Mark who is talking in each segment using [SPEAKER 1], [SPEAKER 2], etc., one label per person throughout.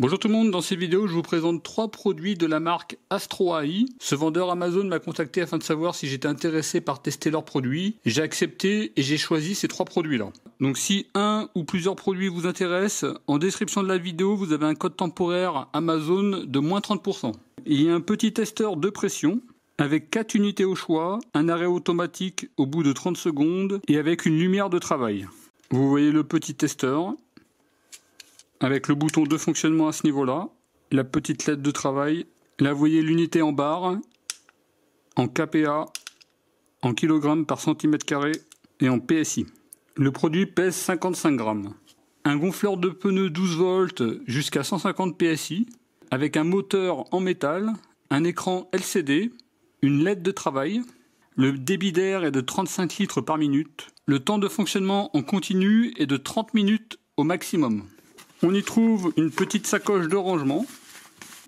[SPEAKER 1] Bonjour tout le monde, dans cette vidéo, je vous présente trois produits de la marque Astro AI. Ce vendeur Amazon m'a contacté afin de savoir si j'étais intéressé par tester leurs produits. J'ai accepté et j'ai choisi ces trois produits là. Donc si un ou plusieurs produits vous intéressent, en description de la vidéo vous avez un code temporaire Amazon de moins 30%. Il y a un petit testeur de pression avec 4 unités au choix, un arrêt automatique au bout de 30 secondes et avec une lumière de travail. Vous voyez le petit testeur, avec le bouton de fonctionnement à ce niveau-là, la petite lettre de travail. Là, voyez l'unité en barre, en KPA, en kg par cm carré et en PSI. Le produit pèse 55 grammes. Un gonfleur de pneus 12 volts jusqu'à 150 PSI, avec un moteur en métal, un écran LCD, une lettre de travail. Le débit d'air est de 35 litres par minute. Le temps de fonctionnement en continu est de 30 minutes au maximum. On y trouve une petite sacoche de rangement,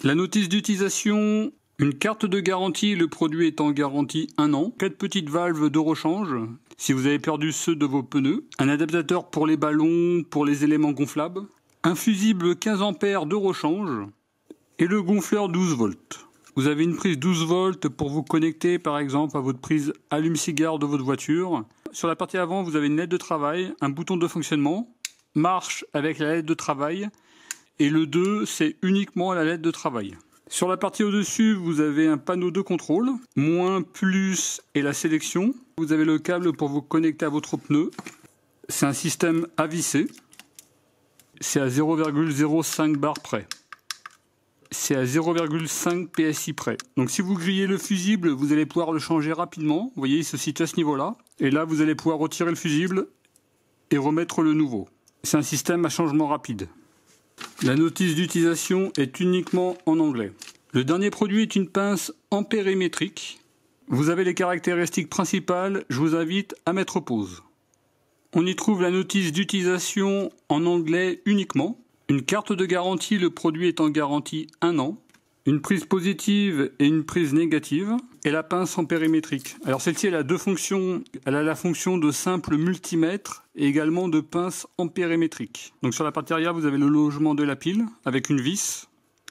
[SPEAKER 1] la notice d'utilisation, une carte de garantie, le produit étant garantie un an, quatre petites valves de rechange si vous avez perdu ceux de vos pneus, un adaptateur pour les ballons, pour les éléments gonflables, un fusible 15 ampères de rechange et le gonfleur 12 volts. Vous avez une prise 12 volts pour vous connecter par exemple à votre prise allume-cigare de votre voiture. Sur la partie avant, vous avez une aide de travail, un bouton de fonctionnement, marche avec la lettre de travail et le 2 c'est uniquement la lettre de travail. Sur la partie au-dessus, vous avez un panneau de contrôle, moins, plus et la sélection. Vous avez le câble pour vous connecter à votre pneu. C'est un système à visser. C'est à 0,05 bar près. C'est à 0,5 PSI près. Donc si vous grillez le fusible, vous allez pouvoir le changer rapidement. Vous voyez, il se situe à ce niveau-là. Et là, vous allez pouvoir retirer le fusible et remettre le nouveau. C'est un système à changement rapide. La notice d'utilisation est uniquement en anglais. Le dernier produit est une pince périmétrique. Vous avez les caractéristiques principales, je vous invite à mettre pause. On y trouve la notice d'utilisation en anglais uniquement, une carte de garantie, le produit est en garantie un an, une prise positive et une prise négative, et la pince en périmétrique. Alors celle-ci, elle a deux fonctions. Elle a la fonction de simple multimètre et également de pince périmétrique Donc sur la partie arrière, vous avez le logement de la pile avec une vis.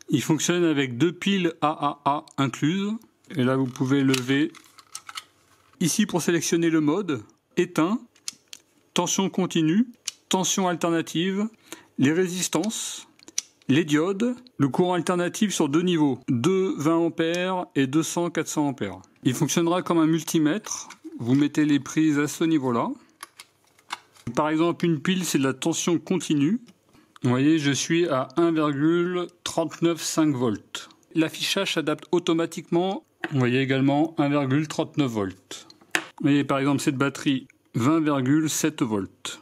[SPEAKER 1] Il fonctionne avec deux piles AAA incluses. Et là, vous pouvez lever ici pour sélectionner le mode éteint, tension continue, tension alternative, les résistances, les diodes, le courant alternatif sur deux niveaux, 2 20 A et 200 400 A. Il fonctionnera comme un multimètre. Vous mettez les prises à ce niveau-là. Par exemple, une pile, c'est de la tension continue. Vous voyez, je suis à 1,395 volts. L'affichage s'adapte automatiquement. Vous voyez également 1,39 volts. Vous voyez, par exemple, cette batterie, 20,7 volts.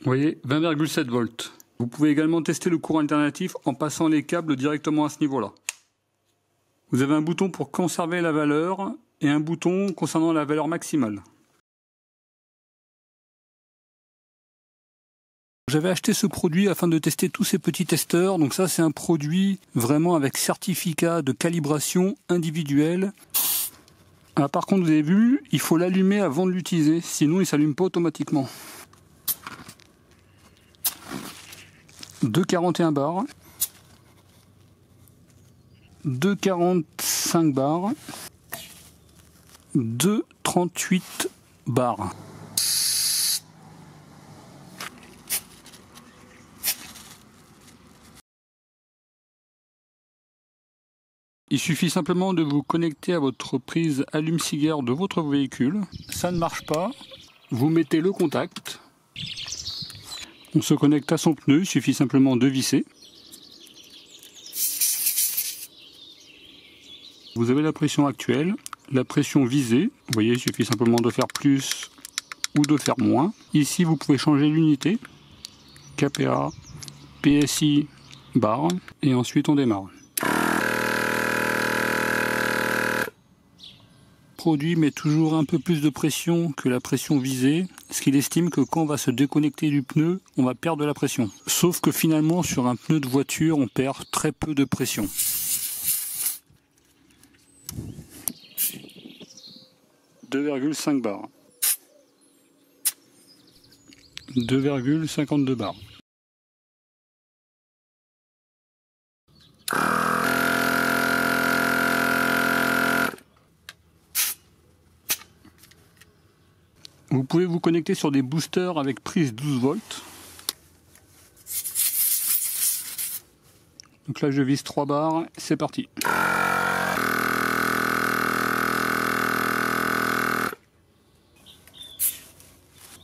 [SPEAKER 1] Vous voyez, 20,7 volts. Vous pouvez également tester le courant alternatif en passant les câbles directement à ce niveau-là. Vous avez un bouton pour conserver la valeur et un bouton concernant la valeur maximale. J'avais acheté ce produit afin de tester tous ces petits testeurs. Donc ça, c'est un produit vraiment avec certificat de calibration individuel ah, par contre, vous avez vu, il faut l'allumer avant de l'utiliser, sinon il ne s'allume pas automatiquement. 2,41 bars. 2,45 bar 2,38 bars. Il suffit simplement de vous connecter à votre prise allume-cigare de votre véhicule. Ça ne marche pas. Vous mettez le contact. On se connecte à son pneu, il suffit simplement de visser. Vous avez la pression actuelle, la pression visée. Vous voyez, il suffit simplement de faire plus ou de faire moins. Ici, vous pouvez changer l'unité. KPA, PSI, bar. Et ensuite, on démarre. Produit met toujours un peu plus de pression que la pression visée, ce qu'il estime que quand on va se déconnecter du pneu, on va perdre de la pression. Sauf que finalement, sur un pneu de voiture, on perd très peu de pression. 2,5 bar 2,52 bar. Vous pouvez vous connecter sur des boosters avec prise 12 volts. Donc là je vise 3 barres, c'est parti.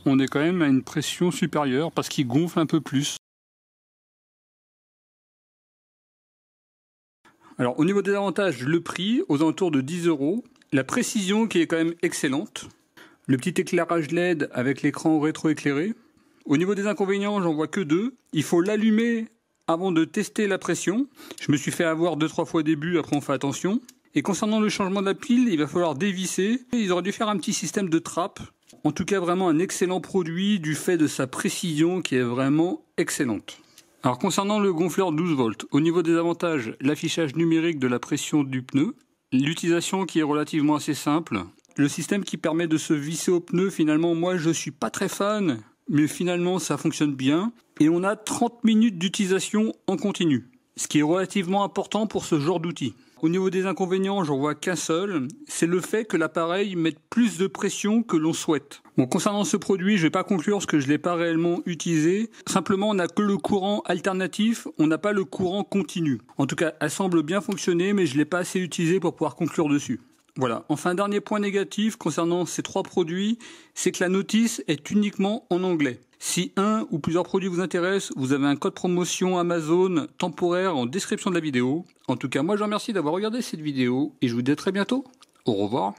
[SPEAKER 1] on est quand même à une pression supérieure parce qu'il gonfle un peu plus. Alors au niveau des avantages, le prix aux alentours de 10 euros, la précision qui est quand même excellente, le petit éclairage LED avec l'écran rétroéclairé. Au niveau des inconvénients, j'en vois que deux. Il faut l'allumer avant de tester la pression. Je me suis fait avoir deux trois fois au début, après on fait attention. Et concernant le changement de la pile, il va falloir dévisser. Ils auraient dû faire un petit système de trappe en tout cas, vraiment un excellent produit du fait de sa précision qui est vraiment excellente. Alors concernant le gonfleur 12 volts, au niveau des avantages, l'affichage numérique de la pression du pneu, l'utilisation qui est relativement assez simple, le système qui permet de se visser au pneu, finalement moi je suis pas très fan, mais finalement ça fonctionne bien, et on a 30 minutes d'utilisation en continu, ce qui est relativement important pour ce genre d'outil. Au niveau des inconvénients, j'en vois qu'un seul, c'est le fait que l'appareil mette plus de pression que l'on souhaite. Bon, concernant ce produit, je vais pas conclure parce que je l'ai pas réellement utilisé. Simplement, on n'a que le courant alternatif, on n'a pas le courant continu. En tout cas, elle semble bien fonctionner, mais je l'ai pas assez utilisé pour pouvoir conclure dessus. Voilà. Enfin, dernier point négatif concernant ces trois produits, c'est que la notice est uniquement en anglais. Si un ou plusieurs produits vous intéressent, vous avez un code promotion Amazon temporaire en description de la vidéo. En tout cas, moi je vous remercie d'avoir regardé cette vidéo et je vous dis à très bientôt. Au revoir.